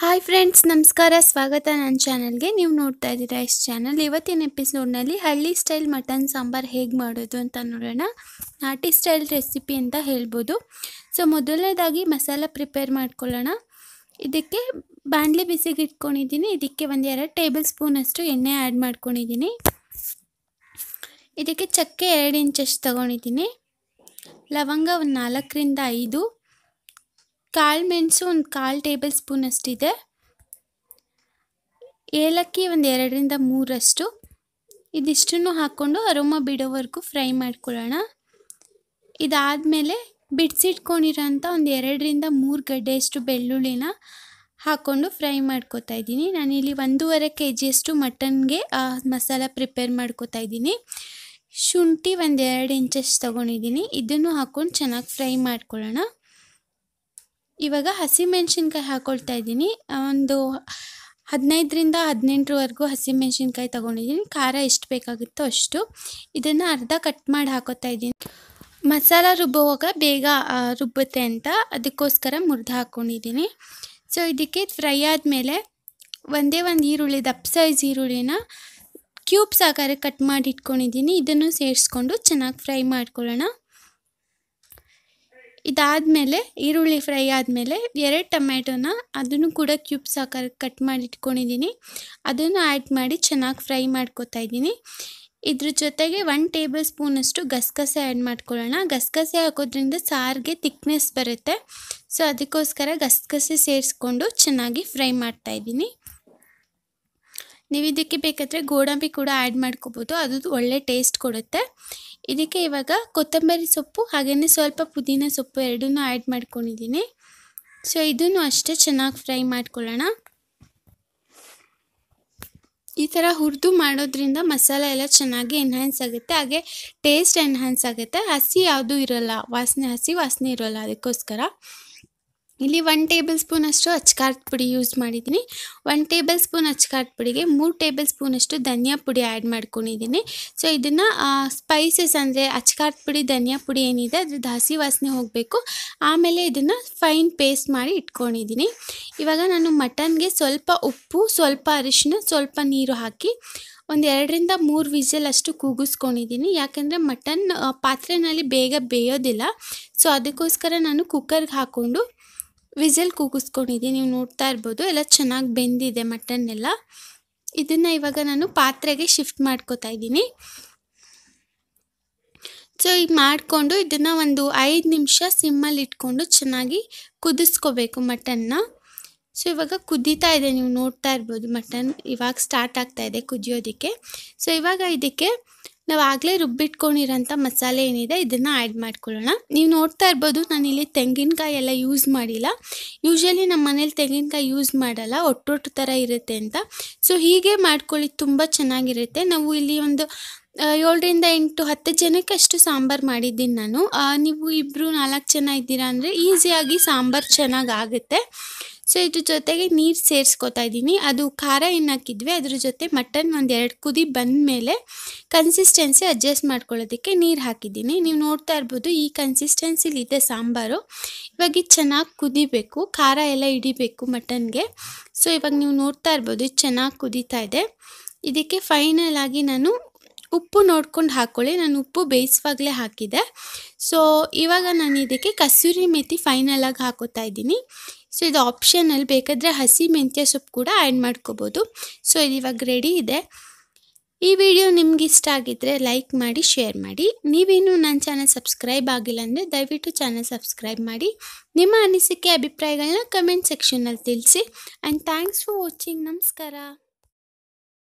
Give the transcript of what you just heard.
hi friends ನಮಸ್ಕಾರ ಸ್ವಾಗತ ನನ್ನ ಚಾನಲ್ಗೆ ನೀವು ನೋಡ್ತಾ ಇದ್ದೀರಾ ಇಷ್ಟು ಚಾನಲ್ ಇವತ್ತಿನ ಎಪಿಸೋಡ್ನಲ್ಲಿ ಹಳ್ಳಿ ಸ್ಟೈಲ್ ಮಟನ್ ಸಾಂಬಾರು ಹೇಗೆ ಮಾಡೋದು ಅಂತ ನೋಡೋಣ ನಾಟಿ ಸ್ಟೈಲ್ ರೆಸಿಪಿ ಅಂತ ಹೇಳ್ಬೋದು ಸೊ ಮೊದಲನೇದಾಗಿ ಮಸಾಲ ಪ್ರಿಪೇರ್ ಮಾಡ್ಕೊಳ್ಳೋಣ ಇದಕ್ಕೆ ಬಾಣಲೆ ಬಿಸಿಗೆ ಇಟ್ಕೊಂಡಿದ್ದೀನಿ ಇದಕ್ಕೆ ಒಂದು ಎರಡು ಟೇಬಲ್ ಸ್ಪೂನಷ್ಟು ಎಣ್ಣೆ ಆ್ಯಡ್ ಮಾಡ್ಕೊಂಡಿದ್ದೀನಿ ಇದಕ್ಕೆ ಚಕ್ಕೆ ಎರಡು ಇಂಚಷ್ಟು ತೊಗೊಂಡಿದ್ದೀನಿ ಲವಂಗ ಒಂದು ನಾಲ್ಕರಿಂದ ಐದು ಕಾಳು ಮೆಣಸು ಒಂದು ಕಾಲು ಟೇಬಲ್ ಸ್ಪೂನ್ ಅಷ್ಟಿದೆ ಏಲಕ್ಕಿ ಒಂದು ಎರಡರಿಂದ ಮೂರಷ್ಟು ಇದಿಷ್ಟನ್ನು ಹಾಕ್ಕೊಂಡು ಅರೋಮ ಬಿಡೋವರೆಗೂ ಫ್ರೈ ಮಾಡ್ಕೊಳ್ಳೋಣ ಇದಾದಮೇಲೆ ಬಿಡಿಸಿಟ್ಕೊಂಡಿರೋಂಥ ಒಂದು ಎರಡರಿಂದ ಮೂರು ಗಡ್ಡೆಯಷ್ಟು ಬೆಳ್ಳುಳ್ಳಿನ ಹಾಕ್ಕೊಂಡು ಫ್ರೈ ಮಾಡ್ಕೋತಾ ಇದ್ದೀನಿ ನಾನಿಲ್ಲಿ ಒಂದೂವರೆ ಕೆ ಜಿಯಷ್ಟು ಮಟನ್ಗೆ ಮಸಾಲ ಪ್ರಿಪೇರ್ ಮಾಡ್ಕೋತಾ ಇದ್ದೀನಿ ಶುಂಠಿ ಒಂದು ಎರಡು ಇಂಚಷ್ಟು ತೊಗೊಂಡಿದ್ದೀನಿ ಇದನ್ನು ಹಾಕ್ಕೊಂಡು ಚೆನ್ನಾಗಿ ಫ್ರೈ ಮಾಡ್ಕೊಳ್ಳೋಣ ಇವಾಗ ಹಸಿಮೆಣ್ಸಿನ್ಕಾಯಿ ಹಾಕ್ಕೊಳ್ತಾ ಇದ್ದೀನಿ ಒಂದು ಹದಿನೈದರಿಂದ ಹದಿನೆಂಟರವರೆಗೂ ಹಸಿಮೆಣ್ಸಿನ್ಕಾಯಿ ತೊಗೊಂಡಿದ್ದೀನಿ ಖಾರ ಎಷ್ಟು ಬೇಕಾಗುತ್ತೋ ಅಷ್ಟು ಇದನ್ನು ಅರ್ಧ ಕಟ್ ಮಾಡಿ ಹಾಕೋತಾ ಇದ್ದೀನಿ ಮಸಾಲ ರುಬ್ಬುವಾಗ ಬೇಗ ರುಬ್ಬುತ್ತೆ ಅಂತ ಅದಕ್ಕೋಸ್ಕರ ಮುರಿದು ಹಾಕ್ಕೊಂಡಿದ್ದೀನಿ ಸೊ ಇದಕ್ಕೆ ಫ್ರೈ ಆದಮೇಲೆ ಒಂದೇ ಒಂದು ಈರುಳ್ಳಿ ದಪ್ಪ ಸೈಜ್ ಈರುಳ್ಳಿನ ಕ್ಯೂಬ್ಸ್ ಆಕಾರ ಕಟ್ ಮಾಡಿ ಇಟ್ಕೊಂಡಿದ್ದೀನಿ ಇದನ್ನು ಸೇರಿಸ್ಕೊಂಡು ಚೆನ್ನಾಗಿ ಫ್ರೈ ಮಾಡ್ಕೊಳ್ಳೋಣ ಇದಾದಮೇಲೆ ಈರುಳ್ಳಿ ಫ್ರೈ ಆದಮೇಲೆ ಎರಡು ಟೊಮ್ಯಾಟೊನ ಅದನ್ನು ಕೂಡ ಕ್ಯೂಬ್ಸ್ ಆಕಾರ ಕಟ್ ಮಾಡಿ ಇಟ್ಕೊಂಡಿದ್ದೀನಿ ಅದನ್ನು ಆ್ಯಡ್ ಮಾಡಿ ಚೆನ್ನಾಗಿ ಫ್ರೈ ಮಾಡ್ಕೊತಾ ಇದ್ದೀನಿ ಇದ್ರ ಜೊತೆಗೆ ಒನ್ ಟೇಬಲ್ ಸ್ಪೂನಷ್ಟು ಗಸಗಸೆ ಆ್ಯಡ್ ಮಾಡ್ಕೊಳ್ಳೋಣ ಗಸಗಸೆ ಹಾಕೋದ್ರಿಂದ ಸಾರಿಗೆ ತಿಕ್ನೆಸ್ ಬರುತ್ತೆ ಸೊ ಅದಕ್ಕೋಸ್ಕರ ಗಸಗಸೆ ಸೇರಿಸ್ಕೊಂಡು ಚೆನ್ನಾಗಿ ಫ್ರೈ ಮಾಡ್ತಾಯಿದ್ದೀನಿ ನೀವು ಇದಕ್ಕೆ ಬೇಕಾದರೆ ಗೋಡಂಬಿ ಕೂಡ ಆ್ಯಡ್ ಮಾಡ್ಕೋಬೋದು ಅದು ಒಳ್ಳೆ ಟೇಸ್ಟ್ ಕೊಡುತ್ತೆ ಇದಕ್ಕೆ ಇವಾಗ ಕೊತ್ತಂಬರಿ ಸೊಪ್ಪು ಹಾಗೆಯೇ ಸ್ವಲ್ಪ ಪುದೀನ ಸೊಪ್ಪು ಎರಡೂ ಆ್ಯಡ್ ಮಾಡ್ಕೊಂಡಿದ್ದೀನಿ ಸೊ ಇದನ್ನು ಅಷ್ಟೇ ಚೆನ್ನಾಗಿ ಫ್ರೈ ಮಾಡ್ಕೊಳ್ಳೋಣ ಈ ಥರ ಹುರಿದು ಮಾಡೋದ್ರಿಂದ ಮಸಾಲೆ ಎಲ್ಲ ಚೆನ್ನಾಗಿ ಎನ್ಹ್ಯಾನ್ಸ್ ಆಗುತ್ತೆ ಹಾಗೆ ಟೇಸ್ಟ್ ಎನ್ಹ್ಯಾನ್ಸ್ ಆಗುತ್ತೆ ಹಸಿ ಯಾವುದೂ ಇರೋಲ್ಲ ವಾಸನೆ ಹಸಿ ವಾಸನೆ ಇರೋಲ್ಲ ಅದಕ್ಕೋಸ್ಕರ ಇಲ್ಲಿ ಒನ್ ಟೇಬಲ್ ಸ್ಪೂನಷ್ಟು ಅಷ್ಟು ಪುಡಿ ಯೂಸ್ ಮಾಡಿದ್ದೀನಿ ಒನ್ ಟೇಬಲ್ ಸ್ಪೂನ್ ಅಚ್ಕಾರದ ಪುಡಿಗೆ ಮೂರು ಟೇಬಲ್ ಸ್ಪೂನಷ್ಟು ಧನಿಯಾ ಪುಡಿ ಆ್ಯಡ್ ಮಾಡ್ಕೊಂಡಿದ್ದೀನಿ ಸೊ ಇದನ್ನು ಸ್ಪೈಸಸ್ ಅಂದರೆ ಅಚ್ಕಾರದ ಪುಡಿ ಧನಿಯಾ ಪುಡಿ ಏನಿದೆ ಅದು ದಾಸಿ ವಾಸನೆ ಹೋಗಬೇಕು ಆಮೇಲೆ ಇದನ್ನು ಫೈನ್ ಪೇಸ್ಟ್ ಮಾಡಿ ಇಟ್ಕೊಂಡಿದ್ದೀನಿ ಇವಾಗ ನಾನು ಮಟನ್ಗೆ ಸ್ವಲ್ಪ ಉಪ್ಪು ಸ್ವಲ್ಪ ಅರಿಶಿನ ಸ್ವಲ್ಪ ನೀರು ಹಾಕಿ ಒಂದು ಎರಡರಿಂದ ಮೂರು ವಿಜಲ್ ಅಷ್ಟು ಕೂಗಿಸ್ಕೊಂಡಿದ್ದೀನಿ ಯಾಕಂದರೆ ಮಟನ್ ಪಾತ್ರೆನಲ್ಲಿ ಬೇಗ ಬೇಯೋದಿಲ್ಲ ಸೊ ಅದಕ್ಕೋಸ್ಕರ ನಾನು ಕುಕ್ಕರ್ಗೆ ಹಾಕ್ಕೊಂಡು ವಿಸಿಲ್ ಕೂಗಿಸ್ಕೊಂಡಿದ್ದೀನಿ ನೀವು ನೋಡ್ತಾ ಇರ್ಬೋದು ಎಲ್ಲ ಚೆನ್ನಾಗಿ ಬೆಂದಿದೆ ಮಟನ್ನೆಲ್ಲ ಇದನ್ನು ಇವಾಗ ನಾನು ಪಾತ್ರೆಗೆ ಶಿಫ್ಟ್ ಮಾಡ್ಕೋತಾ ಇದ್ದೀನಿ ಸೊ ಈಗ ಮಾಡಿಕೊಂಡು ಇದನ್ನು ಒಂದು ಐದು ನಿಮಿಷ ಸಿಮ್ಮಲ್ಲಿ ಇಟ್ಕೊಂಡು ಚೆನ್ನಾಗಿ ಕುದಿಸ್ಕೋಬೇಕು ಮಟನ್ನ ಸೊ ಇವಾಗ ಕುದೀತಾ ಇದೆ ನೀವು ನೋಡ್ತಾ ಇರ್ಬೋದು ಮಟನ್ ಇವಾಗ ಸ್ಟಾರ್ಟ್ ಆಗ್ತಾ ಇದೆ ಕುದಿಯೋದಕ್ಕೆ ಸೊ ಇವಾಗ ಇದಕ್ಕೆ ನಾವು ಆಗಲೇ ರುಬ್ಬಿಟ್ಕೊಂಡಿರೋಂಥ ಮಸಾಲೆ ಏನಿದೆ ಇದನ್ನು ಆ್ಯಡ್ ಮಾಡ್ಕೊಳ್ಳೋಣ ನೀವು ನೋಡ್ತಾ ಇರ್ಬೋದು ನಾನಿಲ್ಲಿ ತೆಂಗಿನಕಾಯಿ ಎಲ್ಲ ಯೂಸ್ ಮಾಡಿಲ್ಲ ಯೂಶ್ವಲಿ ನಮ್ಮ ಮನೇಲಿ ತೆಂಗಿನಕಾಯಿ ಯೂಸ್ ಮಾಡಲ್ಲ ಒಟ್ಟೊಟ್ಟು ಥರ ಇರುತ್ತೆ ಅಂತ ಸೊ ಹೀಗೆ ಮಾಡ್ಕೊಳ್ಳಿ ತುಂಬ ಚೆನ್ನಾಗಿರುತ್ತೆ ನಾವು ಇಲ್ಲಿ ಒಂದು ಏಳರಿಂದ ಎಂಟು ಹತ್ತು ಜನಕ್ಕೆ ಅಷ್ಟು ಸಾಂಬಾರು ಮಾಡಿದ್ದೀನಿ ನಾನು ನೀವು ಇಬ್ಬರು ನಾಲ್ಕು ಜನ ಇದ್ದೀರಾ ಅಂದರೆ ಈಸಿಯಾಗಿ ಸಾಂಬಾರು ಆಗುತ್ತೆ ಸೊ ಇದ್ರ ಜೊತೆಗೆ ನೀರು ಸೇರಿಸ್ಕೊತಾ ಇದ್ದೀನಿ ಅದು ಖಾರ ಏನು ಹಾಕಿದ್ವಿ ಅದ್ರ ಜೊತೆ ಮಟನ್ ಒಂದು ಎರಡು ಕುದಿ ಬಂದ ಮೇಲೆ ಕನ್ಸಿಸ್ಟೆನ್ಸಿ ಅಡ್ಜಸ್ಟ್ ಮಾಡ್ಕೊಳ್ಳೋದಕ್ಕೆ ನೀರು ಹಾಕಿದ್ದೀನಿ ನೀವು ನೋಡ್ತಾ ಇರ್ಬೋದು ಈ ಕನ್ಸಿಸ್ಟೆನ್ಸಿಲಿ ಇದೆ ಸಾಂಬಾರು ಇವಾಗ ಇದು ಚೆನ್ನಾಗಿ ಕುದಿಬೇಕು ಖಾರ ಎಲ್ಲ ಹಿಡಿಬೇಕು ಮಟನ್ಗೆ ಸೊ ಇವಾಗ ನೀವು ನೋಡ್ತಾ ಇರ್ಬೋದು ಇದು ಚೆನ್ನಾಗಿ ಕುದೀತಾ ಇದೆ ಇದಕ್ಕೆ ಫೈನಲ್ ಆಗಿ ನಾನು ಉಪ್ಪು ನೋಡ್ಕೊಂಡು ಹಾಕ್ಕೊಳ್ಳಿ ನಾನು ಉಪ್ಪು ಬೇಯಿಸುವಾಗಲೇ ಹಾಕಿದೆ ಸೊ ಇವಾಗ ನಾನು ಇದಕ್ಕೆ ಕಸೂರಿ ಮೆತಿ ಫೈನಲಾಗಿ ಹಾಕೋತಾ ಇದ್ದೀನಿ ಸೊ ಇದು ಆಪ್ಷನಲ್ಲಿ ಬೇಕಾದರೆ ಹಸಿ ಮೆಂತ್ಯ ಸೊಪ್ಪು ಕೂಡ ಆ್ಯಡ್ ಮಾಡ್ಕೋಬೋದು ಸೊ ಇದು ಇವಾಗ ರೆಡಿ ಇದೆ ಈ ವಿಡಿಯೋ ನಿಮ್ಗೆ ಇಷ್ಟ ಆಗಿದ್ದರೆ ಲೈಕ್ ಮಾಡಿ ಶೇರ್ ಮಾಡಿ ನೀವೇನು ನನ್ನ ಚಾನಲ್ ಸಬ್ಸ್ಕ್ರೈಬ್ ಆಗಿಲ್ಲ ಅಂದರೆ ದಯವಿಟ್ಟು ಚಾನಲ್ ಸಬ್ಸ್ಕ್ರೈಬ್ ಮಾಡಿ ನಿಮ್ಮ ಅನಿಸಿಕೆ ಅಭಿಪ್ರಾಯಗಳನ್ನ ಕಮೆಂಟ್ ಸೆಕ್ಷನಲ್ಲಿ ತಿಳಿಸಿ ಆ್ಯಂಡ್ ಥ್ಯಾಂಕ್ಸ್ ಫಾರ್ ವಾಚಿಂಗ್ ನಮಸ್ಕಾರ